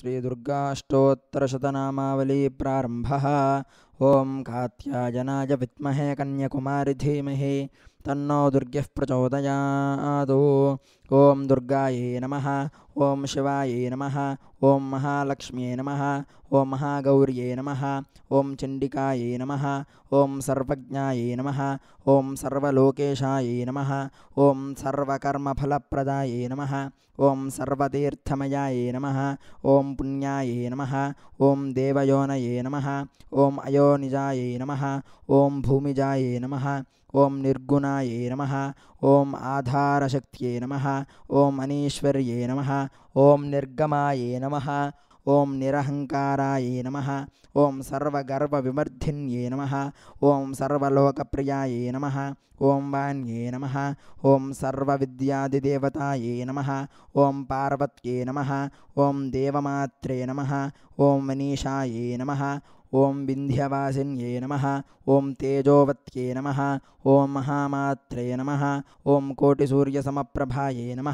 श्रीदुर्गाष्टोत्तरशतनामावली प्रारम्भः ओं कात्यायनाय विद्महे कन्याकुमारी धीमहि तन्नो दुर्ग्यः प्रचोदयात् ॐ दुर्गायै नमः ॐ शिवायै नमः ॐ महालक्ष्म्यै नमः ॐ महागौर्यै नमः ॐ चण्डिकायै नमः ॐ सर्वज्ञायै नमः ओं सर्वलोकेशायै नमः ओं सर्वकर्मफलप्रदायै नमः ओं सर्वतीर्थमयाये नमः ओं पुण्याये नमः ओं देवयोनये नमः ओं अयो निजायै नमः ॐ भूमिजायै नमः ॐ निर्गुणायै नमः ॐ आधारशक्त्यै नमः ॐ अनीश्वर्यै नमः ॐ निर्गमायै नमः ॐ निरहङ्कारायै नमः ॐ सर्वगर्वविमर्धिन्यै नमः ॐ सर्वलोकप्रियायै नमः ॐ वान्ये नमः ॐ सर्वविद्यादिदेवतायै नमः ॐ पार्वत्यै नमः ॐ देवमात्रे नमः ॐ मनीषायै नमः ॐ विन्ध्यवासिन्ये नम ओं तेजोवत्ये नम ओं महामात्रे नम ओं कोटिसूर्यसमप्रभाये नम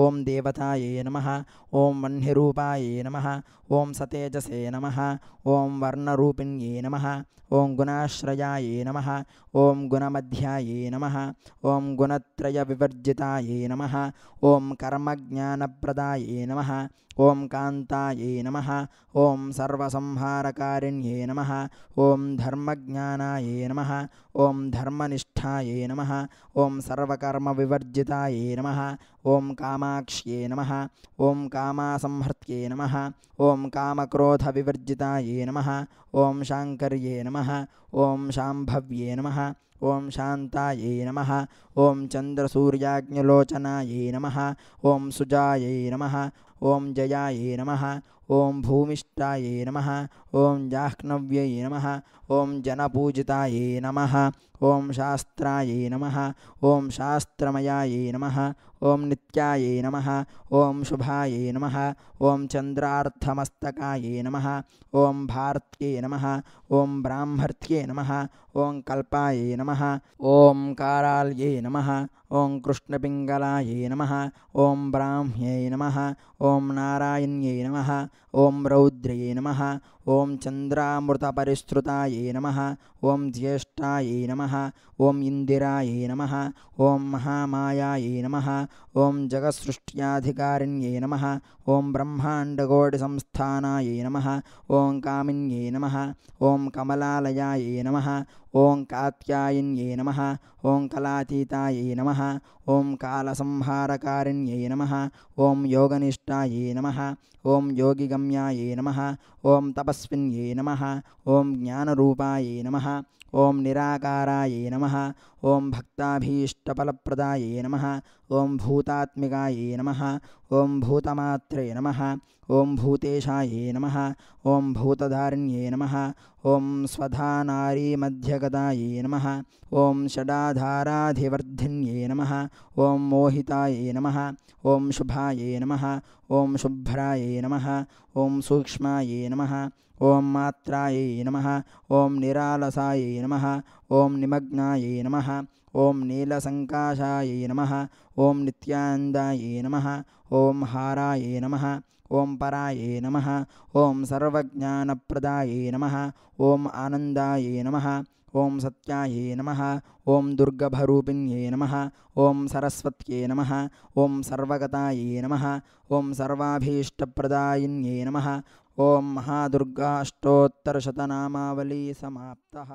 ओं देवताये नम ओं वह्निरूपाये नम ओं सतेजसे नमः ॐ वर्णरूपिण्ये नमः ॐ गुणाश्रयाये नमः ॐ गुणमध्याये नमः ॐ गुणत्रयविवर्जिताये नमः ॐ कर्मज्ञानप्रदाये नमः ॐ कान्ताये नमः ॐ सर्वसंहारकारिण्ये े नमः ॐ धर्मज्ञानायै नमः ॐ धर्मनिष्ठायै नमः ॐ सर्वकर्मविवर्जितायै नमः ॐ कामाक्ष्ये नमः ॐ कामासंहत्ये नमः ॐ कामक्रोधविवर्जितायै नमः ॐ शांकर्ये नमः ॐ शाम्भव्ये नमः ॐ शान्तायै नमः चंद्र चन्द्रसूर्याज्ञलोचनायै नम ओं सुजायै नम ओं जयायै नम ओं भूमिष्ठायै नम ओं जाह्नव्यै नम ओं जनपूजितायै नम ओं शास्त्रायै नम ओं शास्त्रमयायै नम ओं नित्यायै नम ओं शुभायै नम ओं चन्द्रार्थमस्तकायै नम ओं भारत्यै नम ओं ब्राह्मर्त्यै नम ओं कल्पायै नम ओं काराल्यै नम नमः ॐ कृष्णपिङ्गलायै नमः ॐ ब्राह्म्यै नमः ॐ नारायण्यै नमः ॐ रौद्र्यै नमः ओं ॐ चन्द्रामृतपरिश्रुतायै नमः ॐ ज्येष्ठायै नमः ॐ इन्दिरायै नमः ॐ महामायायै नमः ॐ जगत्सृष्ट्याधिकारिण्यै नमः ॐ ब्रह्माण्डकोटिसंस्थानायै नमः ॐ कामिन्यै नमः ॐ कमलालयायै नमः ॐ कात्यायिन्यै नमः ॐ कलातीतायै नमः ॐ कालसंहारकारिण्यै नम ओं योगनिष्ठायै नम ओं योगिगम्याय नम ओं तपस् तस्मिन्यै नमः ॐ नम नमः ॐ नम नमः ॐ भक्ताभीष्टफलप्रदायै नम ॐ भूतात्मिकायै नम ॐ भूतमात्रे नमः ॐ भूतेशायै नमः ॐ भूतधारिण्ये नम ॐ स्वधानारीमध्यगदायै नमः ॐ षडाधाराधिवर्धिन्ये नमः ॐ मोहितायै नमः ॐ शुभायै नमः ॐ शुभ्रायै नमः ॐ सूक्ष्मायै नमः ॐ मात्रायै नमः ॐ निरालसायै नमः ॐ निमग्नायै नमः ॐ नीलसङ्काशायै नमः ॐ नित्यानन्दायै नमः ॐ हारायै नमः ॐ पराये नमः ॐ सर्वज्ञानप्रदायै नमः ॐ आनन्दायै नमः ॐ सत्याये नमः ॐ ॐ नमः ॐ सरस्वत्ये नमः ॐ सर्वगतायै नमः ॐ सर्वाभीष्टप्रदायिन्ये नमः ओम महादुर्गाष्टोत्तरशतनामावली समाप्तः